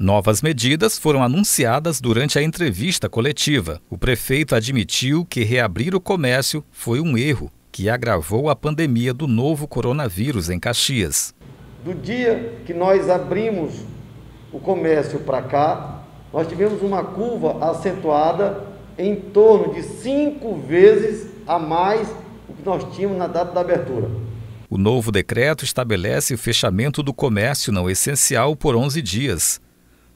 Novas medidas foram anunciadas durante a entrevista coletiva. O prefeito admitiu que reabrir o comércio foi um erro que agravou a pandemia do novo coronavírus em Caxias. Do dia que nós abrimos o comércio para cá, nós tivemos uma curva acentuada em torno de cinco vezes a mais do que nós tínhamos na data da abertura. O novo decreto estabelece o fechamento do comércio não essencial por 11 dias.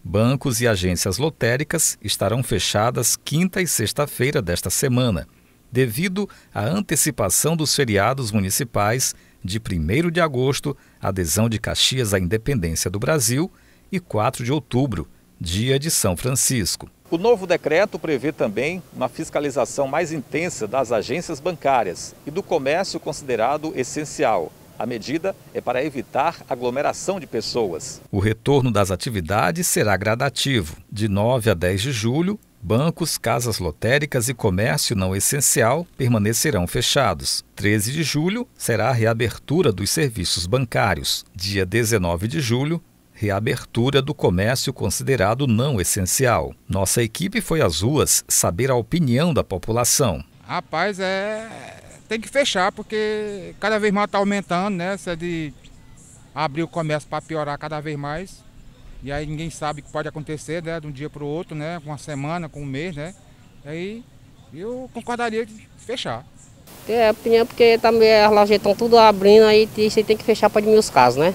Bancos e agências lotéricas estarão fechadas quinta e sexta-feira desta semana, devido à antecipação dos feriados municipais de 1 de agosto, adesão de Caxias à independência do Brasil, e 4 de outubro, dia de São Francisco. O novo decreto prevê também uma fiscalização mais intensa das agências bancárias e do comércio considerado essencial, a medida é para evitar aglomeração de pessoas. O retorno das atividades será gradativo. De 9 a 10 de julho, Bancos, casas lotéricas e comércio não essencial permanecerão fechados. 13 de julho será a reabertura dos serviços bancários. Dia 19 de julho, reabertura do comércio considerado não essencial. Nossa equipe foi às ruas saber a opinião da população. Rapaz, é tem que fechar, porque cada vez mais está aumentando, né? Se é de abrir o comércio para piorar cada vez mais. E aí ninguém sabe o que pode acontecer, né? De um dia para o outro, né? Com uma semana, com um mês, né? E aí eu concordaria de fechar. É, opinião porque também as lojas estão tudo abrindo aí, você tem que fechar para diminuir os casos, né?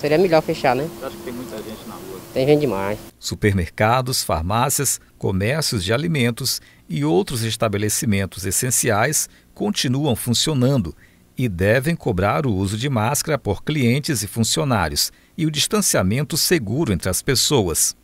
Seria melhor fechar, né? Eu acho que tem muita gente na rua. Tem gente demais. Supermercados, farmácias, comércios de alimentos e outros estabelecimentos essenciais continuam funcionando e devem cobrar o uso de máscara por clientes e funcionários e o distanciamento seguro entre as pessoas.